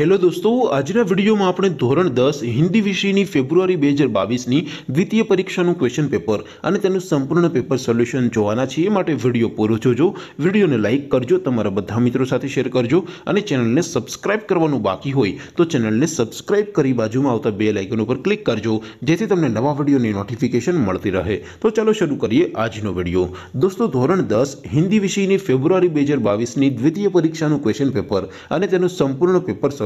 hello दोस्तों आज ना वीडियो में आपण ધોરણ 10 हिंदी विषयनी फरवरी 2022 ની દ્વિતીય પરીક્ષા નું ક્વેશ્ચન પેપર અને તેનું સંપૂર્ણ પેપર સોલ્યુશન જોવાના છે માટે વિડિયો પૂરું જોજો વિડિયોને લાઈક કરજો તમારા બધા મિત્રો સાથે શેર કરજો અને ચેનલને સબ્સ્ક્રાઇબ કરવાનું બાકી હોય તો ચેનલને સબ્સ્ક્રાઇબ કરી बाजूમાં આવતા બેલ આઇકન ઉપર ક્લિક કરજો જેથી તમને નવા વિડિયોની નોટિફિકેશન મળતી રહે તો ચાલો શરૂ કરીએ આજનો વિડિયો दोस्तों ધોરણ 10 हिंदी विषयनी फरवरी 2022 ની દ્વિતીય પરીક્ષા નું ક્વેશ્ચન પેપર અને તેનું સંપૂર્ણ પેપર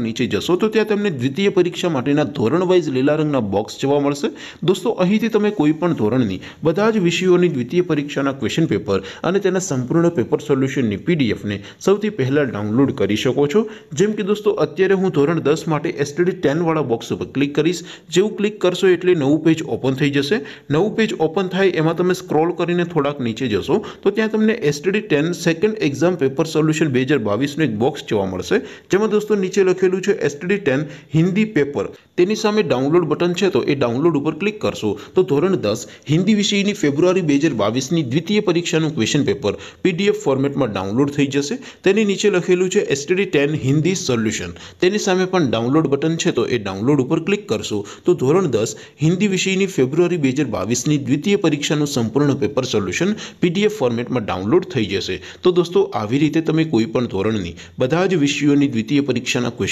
નીચે જશો તો ત્યાં તમને દ્વિતીય પરીક્ષા માટેના ધોરણ વાઇઝ લેલા રંગના બોક્સ જોવા મળશે દોસ્તો અહીંથી તમે કોઈ પણ ધોરણની બધા જ વિષયોની દ્વિતીય પરીક્ષાના ક્વેશ્ચન પેપર અને તેના સંપૂર્ણ પેપર સોલ્યુશનની પીડીએફ ને સૌથી પહેલા ડાઉનલોડ કરી શકો છો જેમ કે દોસ્તો અત્યારે હું ધોરણ 10 માટે STD 10 વાળો બોક્સ ઉપર ક્લિક કરીશ જેવું ક્લિક કરશો એટલે નવું પેજ ઓપન થઈ જશે નવું પેજ ઓપન થાય એમાં તમે સ્ક્રોલ કરીને થોડાક નીચે જશો તો ત્યાં તમને STD 10 second exam paper solution 2022 નો એક બોક્સ જોવા મળશે જેમ કે દોસ્તો નીચેનો લખેલું છે એસટીડી ટેન હિન્દી પેપર તેની સામે ડાઉનલોડ બટન છે તો એ ડાઉનલોડ ઉપર ક્લિક કરશો તો ધોરણ દસ હિન્દી વિષયની ફેબ્રુઆરી બે હજાર બાવીસની દ્વિતીય પરીક્ષાનું ક્વેશ્ચન પેપર પીડીએફ ફોર્મેટમાં ડાઉનલોડ થઈ જશે તેની નીચે લખેલું છે એસટીડી ટેન હિન્દી સોલ્યુશન તેની સામે પણ ડાઉનલોડ બટન છે તો એ ડાઉનલોડ ઉપર ક્લિક કરશો તો ધોરણ દસ હિન્દી વિષયની ફેબ્રુઆરી બે હજાર બાવીસની દ્વિતીય પરીક્ષાનું સંપૂર્ણ પેપર સોલ્યુશન પીડીએફ ફોર્મેટમાં ડાઉનલોડ થઈ જશે તો દોસ્તો આવી રીતે તમે કોઈ પણ ધોરણની બધા જ વિષયોની દ્વિતીય પરીક્ષાના ક્વેશ્ચન